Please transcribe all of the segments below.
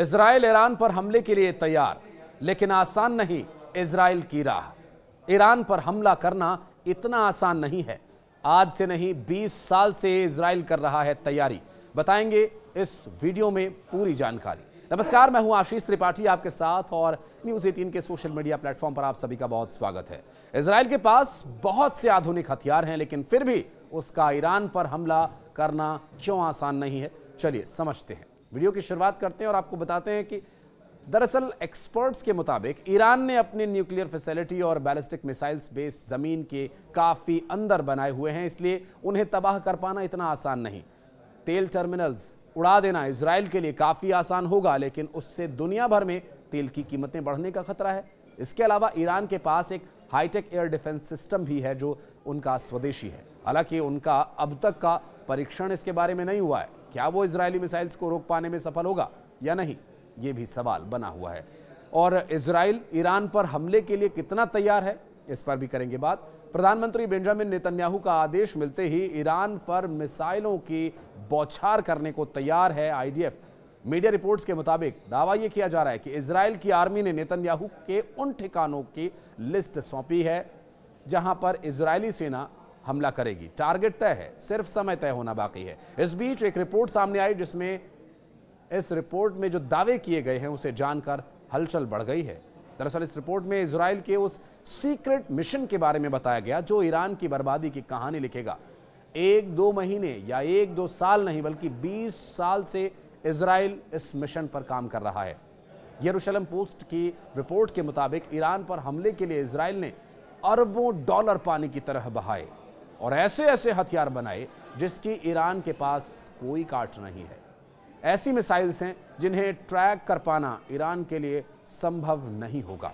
Israel Iran पर हमले के लिए तैयार लेकिन आसान नहीं इसराइल की राह ईरान पर हमला करना इतना आसान नहीं है आज से नहीं 20 साल से इसराइल कर रहा है तैयारी बताएंगे इस वीडियो में पूरी जानकारी नमस्कार मैं हूं आशीष त्रिपाठी आपके साथ और न्यूज एटीन के सोशल मीडिया प्लेटफॉर्म पर आप सभी का बहुत स्वागत है इसराइल के पास बहुत से आधुनिक हथियार हैं लेकिन फिर भी उसका ईरान पर हमला करना क्यों आसान नहीं है चलिए समझते हैं वीडियो की शुरुआत करते हैं और आपको बताते हैं कि दरअसल एक्सपर्ट्स के मुताबिक ईरान ने अपने न्यूक्लियर फैसिलिटी और बैलिस्टिक मिसाइल्स बेस ज़मीन के काफ़ी अंदर बनाए हुए हैं इसलिए उन्हें तबाह कर पाना इतना आसान नहीं तेल टर्मिनल्स उड़ा देना इसराइल के लिए काफ़ी आसान होगा लेकिन उससे दुनिया भर में तेल की कीमतें बढ़ने का खतरा है इसके अलावा ईरान के पास एक हाईटेक एयर डिफेंस सिस्टम भी है जो उनका स्वदेशी है हालांकि उनका अब तक का परीक्षण इसके बारे में नहीं हुआ है क्या वो इसराइली मिसाइल्स को रोक पाने में सफल होगा या नहीं ये भी सवाल बना हुआ है और इसराइल ईरान पर हमले के लिए कितना तैयार है इस पर भी करेंगे बात प्रधानमंत्री बेंजामिन नेतन्याहू का आदेश मिलते ही ईरान पर मिसाइलों की बौछार करने को तैयार है आईडीएफ मीडिया रिपोर्ट्स के मुताबिक दावा यह किया जा रहा है कि इसराइल की आर्मी ने नेतन्याहू के उन ठिकानों की लिस्ट सौंपी है जहां पर इजरायली सेना हमला करेगी टारगेट तय है सिर्फ समय तय होना बाकी है इस बीच एक रिपोर्ट सामने आई जिसमें इस रिपोर्ट में जो दावे किए गए हैं उसे जानकर हलचल बढ़ गई है दरअसल इस रिपोर्ट में इसराइल के उस सीक्रेट मिशन के बारे में बताया गया जो ईरान की बर्बादी की कहानी लिखेगा एक दो महीने या एक दो साल नहीं बल्कि 20 साल से इसराइल इस मिशन पर काम कर रहा है यरूशलम पोस्ट की रिपोर्ट के मुताबिक ईरान पर हमले के लिए इसराइल ने अरबों डॉलर पानी की तरह बहाए और ऐसे ऐसे हथियार बनाए जिसकी ईरान के पास कोई काट नहीं है ऐसी मिसाइल्स हैं जिन्हें ट्रैक कर पाना ईरान के लिए संभव नहीं होगा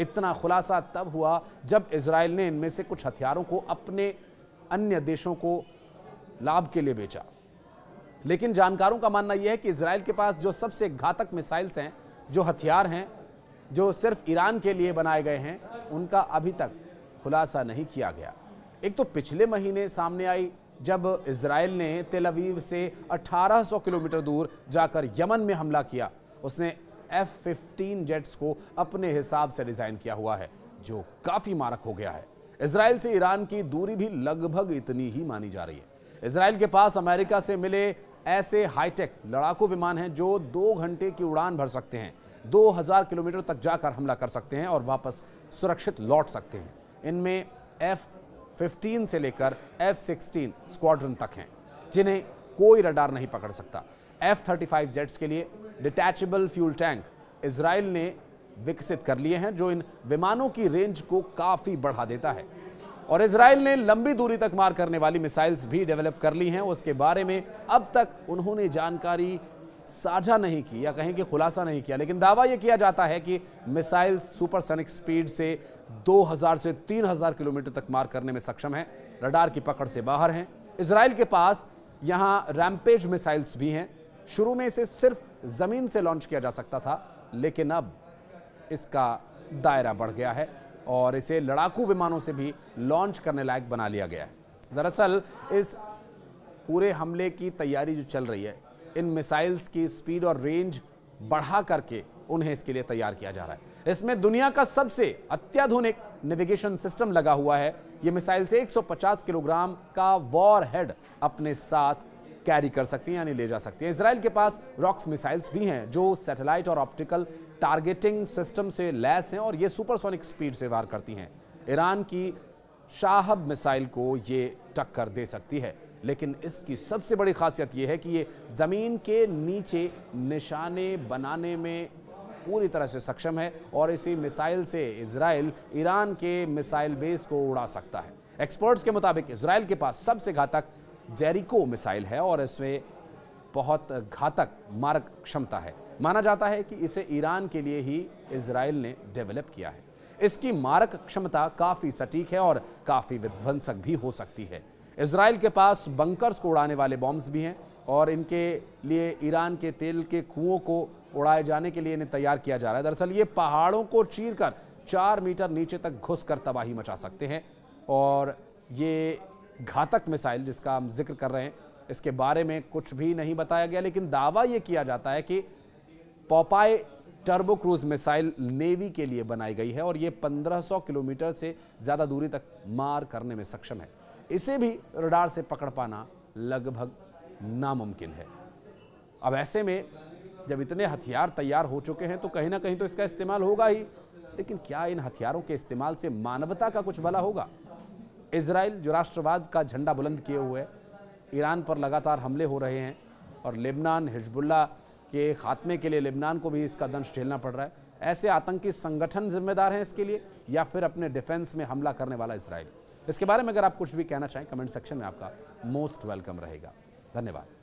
इतना खुलासा तब हुआ जब इसराइल ने इनमें से कुछ हथियारों को अपने अन्य देशों को लाभ के लिए बेचा लेकिन जानकारों का मानना यह है कि इसराइल के पास जो सबसे घातक मिसाइल्स हैं जो हथियार हैं जो सिर्फ ईरान के लिए बनाए गए हैं उनका अभी तक खुलासा नहीं किया गया एक तो पिछले महीने सामने आई जब इसराइल ने तेलवीव से 1800 किलोमीटर दूर जाकर यमन में हमला किया उसने एफ फिफ्टीन जेट्स को अपने हिसाब से डिज़ाइन किया हुआ है जो काफ़ी मारक हो गया है इसराइल से ईरान की दूरी भी लगभग इतनी ही मानी जा रही है इसराइल के पास अमेरिका से मिले ऐसे हाईटेक लड़ाकू विमान हैं जो दो घंटे की उड़ान भर सकते हैं 2000 किलोमीटर तक जाकर हमला कर सकते हैं और वापस सुरक्षित लौट सकते हैं इनमें एफ फिफ्टीन से लेकर एफ सिक्सटीन स्क्वाड्रन तक हैं जिन्हें कोई रडार नहीं पकड़ सकता एफ थर्टी फाइव जेट्स के लिए डिटैचबल फ्यूल टैंक इसराइल ने विकसित कर लिए हैं जो इन विमानों की रेंज को काफ़ी बढ़ा देता है और इसराइल ने लंबी दूरी तक मार करने वाली मिसाइल्स भी डेवलप कर ली हैं उसके बारे में अब तक उन्होंने जानकारी साझा नहीं की या कहें कि खुलासा नहीं किया लेकिन दावा यह किया जाता है कि मिसाइल सुपरसोनिक स्पीड से 2000 से 3000 किलोमीटर तक मार करने में सक्षम है रडार की पकड़ से बाहर हैं इसराइल के पास यहाँ रैम्पेज मिसाइल्स भी हैं शुरू में इसे सिर्फ ज़मीन से लॉन्च किया जा सकता था लेकिन अब इसका दायरा बढ़ गया है और इसे लड़ाकू विमानों से भी लॉन्च करने लायक बना लिया गया है दरअसल इस पूरे हमले की तैयारी जो चल रही है इन मिसाइल्स की स्पीड और रेंज बढ़ा करके उन्हें इसके लिए तैयार किया जा रहा है इसमें दुनिया का सबसे अत्याधुनिक नेविगेशन सिस्टम लगा हुआ है ये मिसाइल से 150 किलोग्राम का वॉर हेड अपने साथ कैरी कर सकती है यानी ले जा सकती है इसराइल के पास रॉक्स मिसाइल्स भी हैं जो सैटेलाइट और ऑप्टिकल टारगेटिंग सिस्टम से लैस हैं और ये सुपरसोनिक स्पीड से वार करती हैं ईरान की शाहब मिसाइल को ये टक्कर दे सकती है लेकिन इसकी सबसे बड़ी खासियत यह है कि ये ज़मीन के नीचे निशाने बनाने में पूरी तरह से सक्षम है और इसी मिसाइल से इसराइल ईरान के मिसाइल बेस को उड़ा सकता है एक्सपर्ट्स के मुताबिक इसराइल के पास सबसे घातक जेरिको मिसाइल है और इसमें बहुत घातक मारक क्षमता है माना जाता है कि इसे ईरान के लिए ही इसराइल ने डेवलप किया है इसकी मारक क्षमता काफ़ी सटीक है और काफ़ी विध्वंसक भी हो सकती है इसराइल के पास बंकर्स को उड़ाने वाले बॉम्ब्स भी हैं और इनके लिए ईरान के तेल के कुओं को उड़ाए जाने के लिए इन्हें तैयार किया जा रहा है दरअसल ये पहाड़ों को चीर कर चार मीटर नीचे तक घुस कर तबाही मचा सकते हैं और ये घातक मिसाइल जिसका हम जिक्र कर रहे हैं इसके बारे में कुछ भी नहीं बताया गया लेकिन दावा ये किया जाता है कि Popeye turbo cruise missile navy के लिए बनाई गई है और ये 1500 किलोमीटर से ज़्यादा दूरी तक मार करने में सक्षम है इसे भी रडार से पकड़ पाना लगभग नामुमकिन है अब ऐसे में जब इतने हथियार तैयार हो चुके हैं तो कहीं ना कहीं तो इसका इस्तेमाल होगा ही लेकिन क्या इन हथियारों के इस्तेमाल से मानवता का कुछ भला होगा इसराइल जो राष्ट्रवाद का झंडा बुलंद किए हुए ईरान पर लगातार हमले हो रहे हैं और लेबनान हिजबुल्ला के खात्मे के लिए लेबनान को भी इसका दंश झेलना पड़ रहा है ऐसे आतंकी संगठन जिम्मेदार हैं इसके लिए या फिर अपने डिफेंस में हमला करने वाला इसराइल इसके बारे में अगर आप कुछ भी कहना चाहें कमेंट सेक्शन में आपका मोस्ट वेलकम रहेगा धन्यवाद